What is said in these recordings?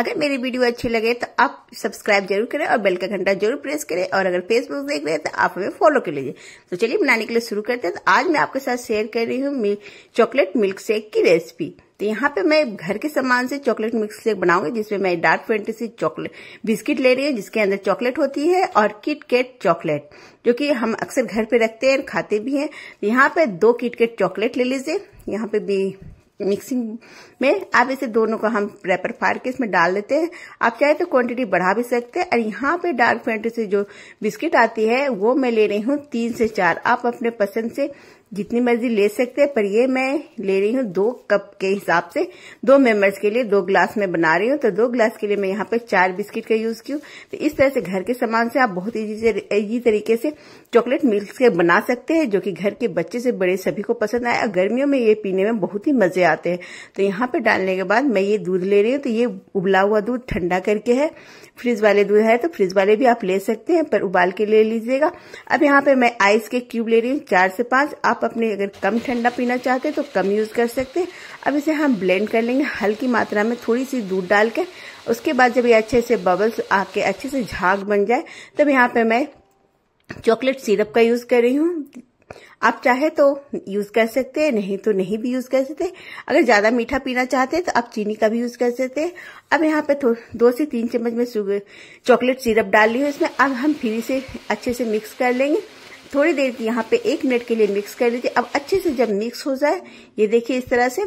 अगर मेरी वीडियो अच्छी लगे तो आप सब्सक्राइब जरूर करें और बेल का घंटा जरूर प्रेस करें और अगर फेसबुक देख रहे हैं तो आप हमें फॉलो कर लीजिए तो चलिए बनाने के लिए शुरू करते हैं तो आज मैं आपके साथ शेयर कर रही हूँ चॉकलेट मिल्क शेक की रेसिपी तो यहाँ पे मैं घर के सामान से चॉकलेट मिल्क शेक बनाऊंगी जिसमें मैं डार्क फेंटेसी चॉकलेट बिस्किट ले रही हूँ जिसके अंदर चॉकलेट होती है और किटकेट चॉकलेट जो कि हम अक्सर घर पे रखते हैं और खाते भी हैं तो यहाँ पे दो किटकेट चॉकलेट ले लीजिए यहाँ पे भी मिक्सिंग में आप इसे दोनों को हम रेपर फाड़ के इसमें डाल देते हैं आप चाहे तो क्वांटिटी बढ़ा भी सकते हैं और यहाँ पे डार्क से जो बिस्किट आती है वो मैं ले रही हूँ तीन से चार आप अपने पसंद से जितनी मर्जी ले सकते हैं पर ये मैं ले रही हूँ दो कप के हिसाब से दो मेंबर्स के लिए दो ग्लास में बना रही हूँ तो दो ग्लास के लिए मैं यहाँ पे चार बिस्किट का यूज की तो इस तरह से घर के सामान से आप बहुत ईजी तरीके से चॉकलेट मिल्क के बना सकते हैं जो कि घर के बच्चे से बड़े सभी को पसंद आए और गर्मियों में ये पीने में बहुत ही मजे आते हैं तो यहाँ पे डालने के बाद मैं ये दूध ले रही हूँ तो ये उबला हुआ दूध ठंडा करके है फ्रिज वाले दूध है तो फ्रिज वाले भी आप ले सकते हैं पर उबाल के ले लीजिएगा अब यहाँ पे मैं आइस के क्यूब ले रही हूँ चार से पांच आप अपने अगर कम ठंडा पीना चाहते हैं तो कम यूज़ कर सकते हैं अब इसे हम ब्लेंड कर लेंगे हल्की मात्रा में थोड़ी सी दूध डाल के उसके बाद जब ये अच्छे से बबल्स आके अच्छे से झाग बन जाए तब यहाँ पे मैं चॉकलेट सिरप का यूज़ कर रही हूँ आप चाहे तो यूज कर सकते हैं नहीं तो नहीं भी यूज कर सकते अगर ज्यादा मीठा पीना चाहते हैं तो आप चीनी का भी यूज कर सकते हैं अब यहाँ पे दो से तीन चम्मच में चॉकलेट सिरप डाल ली हूँ इसमें अब हम फिर से अच्छे से मिक्स कर लेंगे थोड़ी देर की यहाँ पे एक मिनट के लिए मिक्स कर लीजिए अब अच्छे से जब मिक्स हो जाए ये देखिए इस तरह से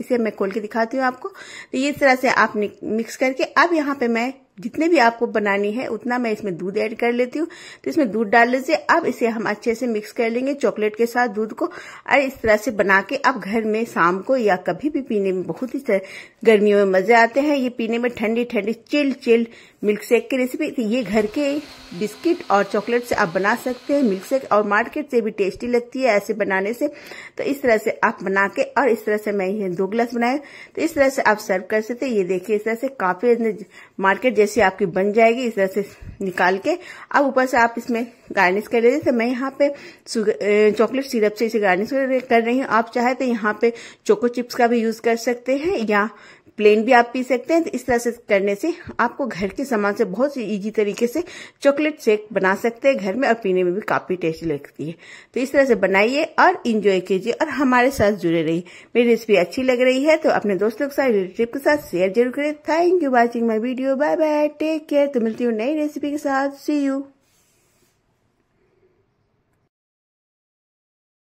इसे मैं खोल के दिखाती हूँ आपको तो ये इस तरह से आप मिक्स करके अब यहाँ पे मैं जितने भी आपको बनानी है उतना मैं इसमें दूध ऐड कर लेती हूँ तो इसमें दूध डाल लीजिए अब इसे हम अच्छे से मिक्स कर लेंगे चॉकलेट के साथ दूध को और इस तरह से बना के आप घर में शाम को या कभी भी पीने में बहुत ही गर्मियों में मजे आते हैं ये पीने में ठंडी ठंडी चिल चिल मिल्क शेक की रेसिपी तो ये घर के बिस्किट और चॉकलेट से आप बना सकते हैं मिल्क शेक और मार्केट से भी टेस्टी लगती है ऐसे बनाने से तो इस तरह से आप बना के और इस तरह से मैं ये दो ग्लास बनाया तो इस तरह से आप सर्व कर सकते ये देखिए इस तरह से काफी मार्केट जैसे आपकी बन जाएगी इस तरह से निकाल के अब ऊपर से आप इसमें गार्निश कर लीजिए तो मैं यहाँ पे चॉकलेट सिरप से इसे गार्निश कर रही हूँ आप चाहे तो यहाँ पे चोको चिप्स का भी यूज कर सकते हैं या प्लेन भी आप पी सकते हैं तो इस तरह से करने से आपको घर के सामान से बहुत ही ईजी तरीके से चॉकलेट शेक बना सकते हैं घर में और पीने में भी काफ़ी टेस्टी लगती है तो इस तरह से बनाइए और इन्जॉय कीजिए और हमारे साथ जुड़े रहिए मेरी रेसिपी अच्छी लग रही है तो अपने दोस्तों के साथ रिलेटिव के साथ शेयर जरूर करें thank you watching my video bye bye take care तो मिलती हूँ नई रेसिपी के साथ सी यू